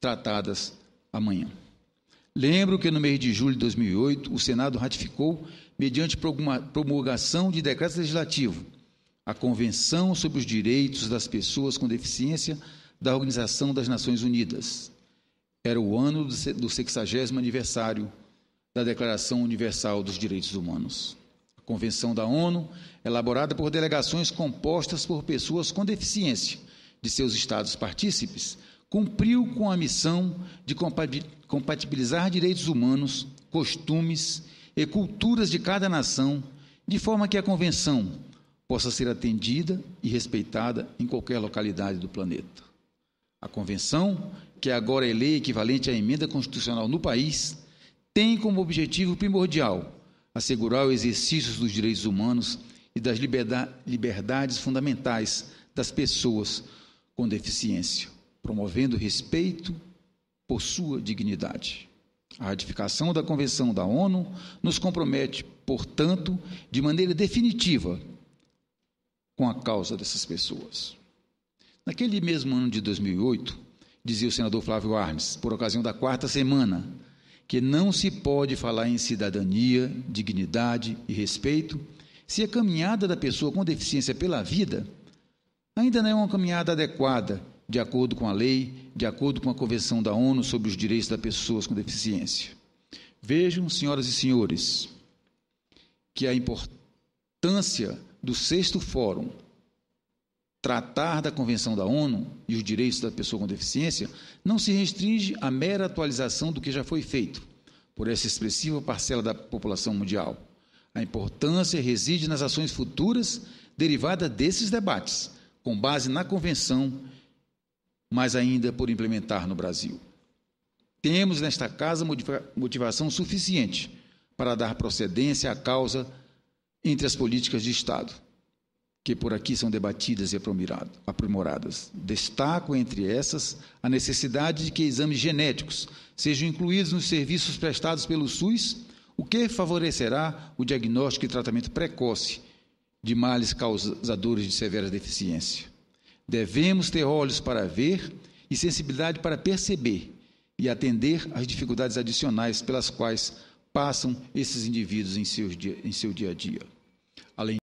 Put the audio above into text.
tratadas amanhã. Lembro que no mês de julho de 2008, o Senado ratificou, mediante promulgação de decreto legislativo, a Convenção sobre os Direitos das Pessoas com Deficiência da Organização das Nações Unidas. Era o ano do 60 aniversário da Declaração Universal dos Direitos Humanos. A Convenção da ONU, elaborada por delegações compostas por pessoas com deficiência de seus estados partícipes, cumpriu com a missão de compatibilizar direitos humanos, costumes e culturas de cada nação, de forma que a convenção possa ser atendida e respeitada em qualquer localidade do planeta. A convenção, que é agora é lei equivalente à emenda constitucional no país, tem como objetivo primordial assegurar o exercício dos direitos humanos e das liberdades fundamentais das pessoas com deficiência promovendo respeito por sua dignidade. A ratificação da Convenção da ONU nos compromete, portanto, de maneira definitiva com a causa dessas pessoas. Naquele mesmo ano de 2008, dizia o senador Flávio Armes, por ocasião da quarta semana, que não se pode falar em cidadania, dignidade e respeito se a caminhada da pessoa com deficiência pela vida ainda não é uma caminhada adequada de acordo com a lei, de acordo com a Convenção da ONU sobre os Direitos das Pessoas com Deficiência. Vejam, senhoras e senhores, que a importância do sexto fórum tratar da Convenção da ONU e os direitos da pessoa com deficiência não se restringe à mera atualização do que já foi feito por essa expressiva parcela da população mundial. A importância reside nas ações futuras derivadas desses debates, com base na Convenção mas ainda é por implementar no Brasil. Temos nesta casa motivação suficiente para dar procedência à causa entre as políticas de Estado, que por aqui são debatidas e aprimoradas. Destaco entre essas a necessidade de que exames genéticos sejam incluídos nos serviços prestados pelo SUS, o que favorecerá o diagnóstico e tratamento precoce de males causadores de severa deficiência. Devemos ter olhos para ver e sensibilidade para perceber e atender às dificuldades adicionais pelas quais passam esses indivíduos em, dia, em seu dia a dia. Além